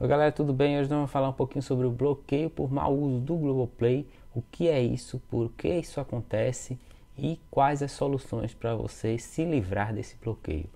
Oi galera, tudo bem? Hoje nós vamos falar um pouquinho sobre o bloqueio por mau uso do Globoplay, o que é isso, por que isso acontece e quais as soluções para você se livrar desse bloqueio.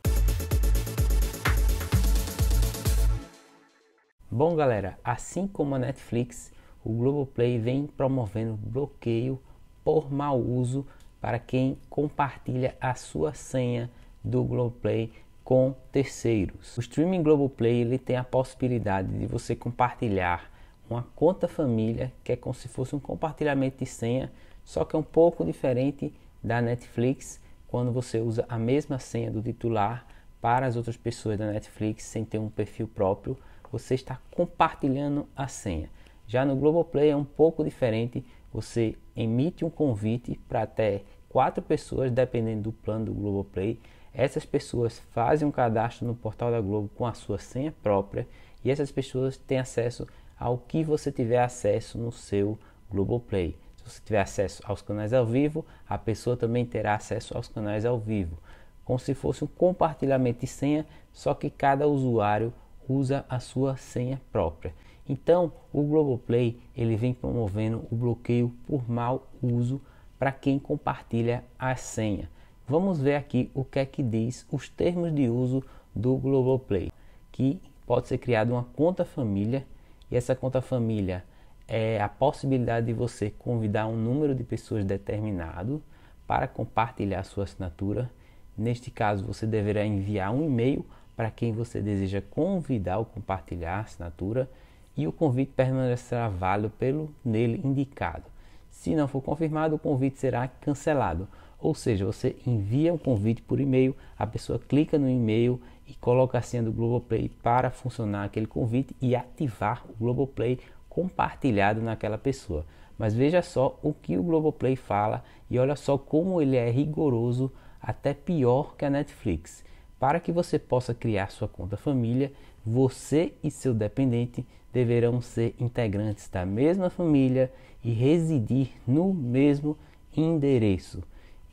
Bom galera, assim como a Netflix, o Globoplay vem promovendo bloqueio por mau uso para quem compartilha a sua senha do Globoplay com terceiros. O streaming Globoplay ele tem a possibilidade de você compartilhar uma conta família, que é como se fosse um compartilhamento de senha, só que é um pouco diferente da Netflix, quando você usa a mesma senha do titular para as outras pessoas da Netflix sem ter um perfil próprio, você está compartilhando a senha. Já no Globoplay é um pouco diferente, você emite um convite para até quatro pessoas, dependendo do plano do Globoplay, essas pessoas fazem um cadastro no portal da Globo com a sua senha própria e essas pessoas têm acesso ao que você tiver acesso no seu Globoplay. Se você tiver acesso aos canais ao vivo, a pessoa também terá acesso aos canais ao vivo, como se fosse um compartilhamento de senha, só que cada usuário usa a sua senha própria. Então, o Globoplay ele vem promovendo o bloqueio por mau uso para quem compartilha a senha. Vamos ver aqui o que é que diz os termos de uso do Globoplay, que pode ser criada uma conta família e essa conta família é a possibilidade de você convidar um número de pessoas determinado para compartilhar sua assinatura. Neste caso, você deverá enviar um e-mail para quem você deseja convidar ou compartilhar a assinatura e o convite permanecerá válido pelo nele indicado. Se não for confirmado, o convite será cancelado. Ou seja, você envia o um convite por e-mail, a pessoa clica no e-mail e coloca a senha do Globoplay para funcionar aquele convite e ativar o Globoplay compartilhado naquela pessoa. Mas veja só o que o Globoplay fala e olha só como ele é rigoroso, até pior que a Netflix. Para que você possa criar sua conta família, você e seu dependente deverão ser integrantes da mesma família e residir no mesmo endereço.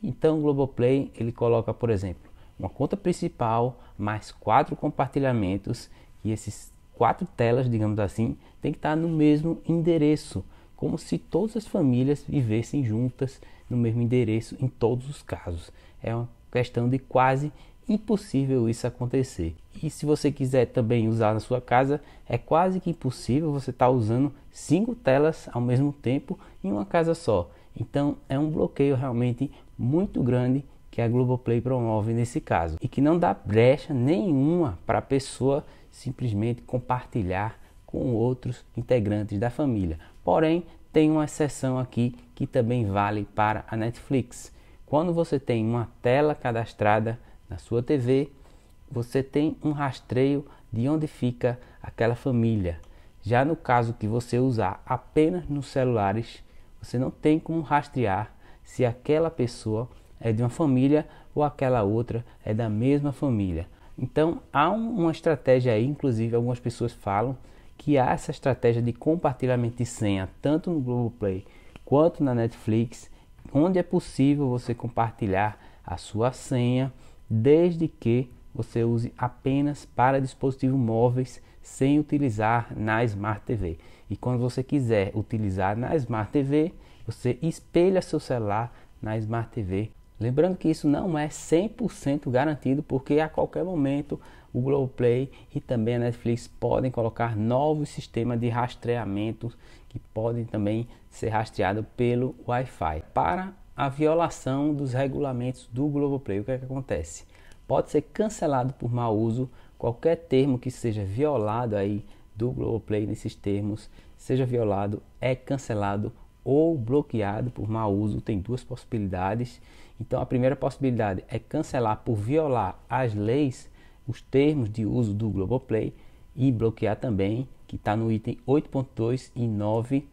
Então o Globoplay ele coloca, por exemplo, uma conta principal mais quatro compartilhamentos e esses quatro telas, digamos assim, tem que estar no mesmo endereço, como se todas as famílias vivessem juntas no mesmo endereço em todos os casos. É uma questão de quase impossível isso acontecer. E se você quiser também usar na sua casa, é quase que impossível você estar tá usando cinco telas ao mesmo tempo em uma casa só. Então é um bloqueio realmente muito grande que a Globoplay promove nesse caso e que não dá brecha nenhuma para a pessoa simplesmente compartilhar com outros integrantes da família. Porém, tem uma exceção aqui que também vale para a Netflix. Quando você tem uma tela cadastrada na sua TV, você tem um rastreio de onde fica aquela família. Já no caso que você usar apenas nos celulares, você não tem como rastrear se aquela pessoa é de uma família ou aquela outra é da mesma família. Então há uma estratégia aí, inclusive algumas pessoas falam que há essa estratégia de compartilhamento de senha tanto no Globoplay quanto na Netflix, onde é possível você compartilhar a sua senha desde que você use apenas para dispositivos móveis sem utilizar na Smart TV. E quando você quiser utilizar na Smart TV, você espelha seu celular na Smart TV. Lembrando que isso não é 100% garantido, porque a qualquer momento o Globoplay e também a Netflix podem colocar novos sistemas de rastreamento que podem também ser rastreados pelo Wi-Fi. Para a violação dos regulamentos do Globoplay, o que, é que acontece? Pode ser cancelado por mau uso qualquer termo que seja violado aí do Globoplay nesses termos, seja violado, é cancelado ou bloqueado por mau uso tem duas possibilidades. Então, a primeira possibilidade é cancelar por violar as leis, os termos de uso do Globoplay e bloquear também, que está no item 8.2 e 9.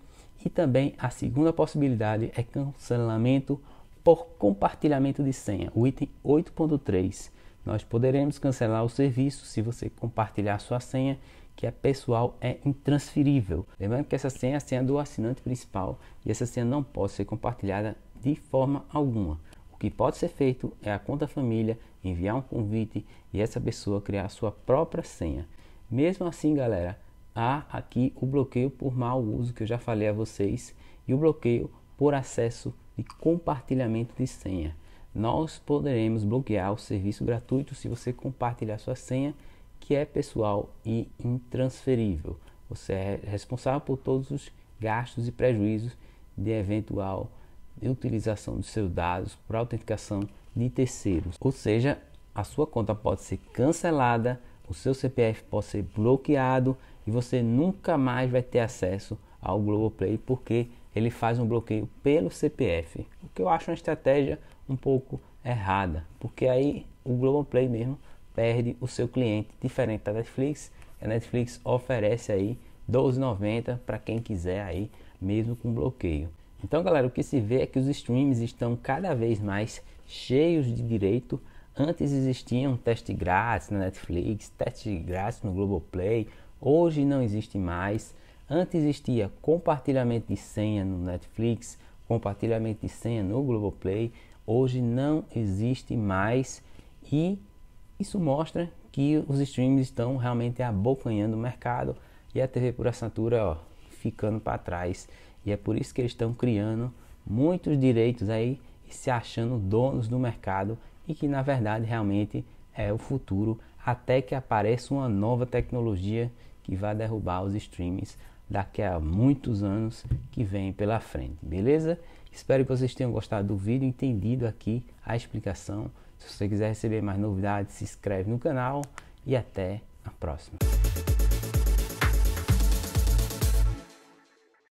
E também a segunda possibilidade é cancelamento por compartilhamento de senha, o item 8.3. Nós poderemos cancelar o serviço se você compartilhar sua senha que é pessoal é intransferível. Lembrando que essa senha é a senha do assinante principal e essa senha não pode ser compartilhada de forma alguma. O que pode ser feito é a conta família enviar um convite e essa pessoa criar a sua própria senha. Mesmo assim, galera, há aqui o bloqueio por mau uso que eu já falei a vocês e o bloqueio por acesso de compartilhamento de senha. Nós poderemos bloquear o serviço gratuito se você compartilhar sua senha que é pessoal e intransferível. Você é responsável por todos os gastos e prejuízos de eventual utilização dos seus dados para autenticação de terceiros. Ou seja, a sua conta pode ser cancelada, o seu CPF pode ser bloqueado e você nunca mais vai ter acesso ao Globoplay porque ele faz um bloqueio pelo CPF. O que eu acho uma estratégia um pouco errada, porque aí o Globoplay mesmo perde o seu cliente. Diferente da Netflix, a Netflix oferece aí 12,90 para quem quiser aí, mesmo com bloqueio. Então, galera, o que se vê é que os streams estão cada vez mais cheios de direito. Antes existiam teste grátis na Netflix, teste grátis no Globoplay, hoje não existe mais. Antes existia compartilhamento de senha no Netflix, compartilhamento de senha no Globoplay, hoje não existe mais. E isso mostra que os streams estão realmente abocanhando o mercado e a TV por assinatura ó, ficando para trás. E é por isso que eles estão criando muitos direitos aí e se achando donos do mercado e que na verdade realmente é o futuro até que apareça uma nova tecnologia que vai derrubar os streams daqui a muitos anos que vem pela frente, beleza? Espero que vocês tenham gostado do vídeo, entendido aqui a explicação. Se você quiser receber mais novidades, se inscreve no canal e até a próxima.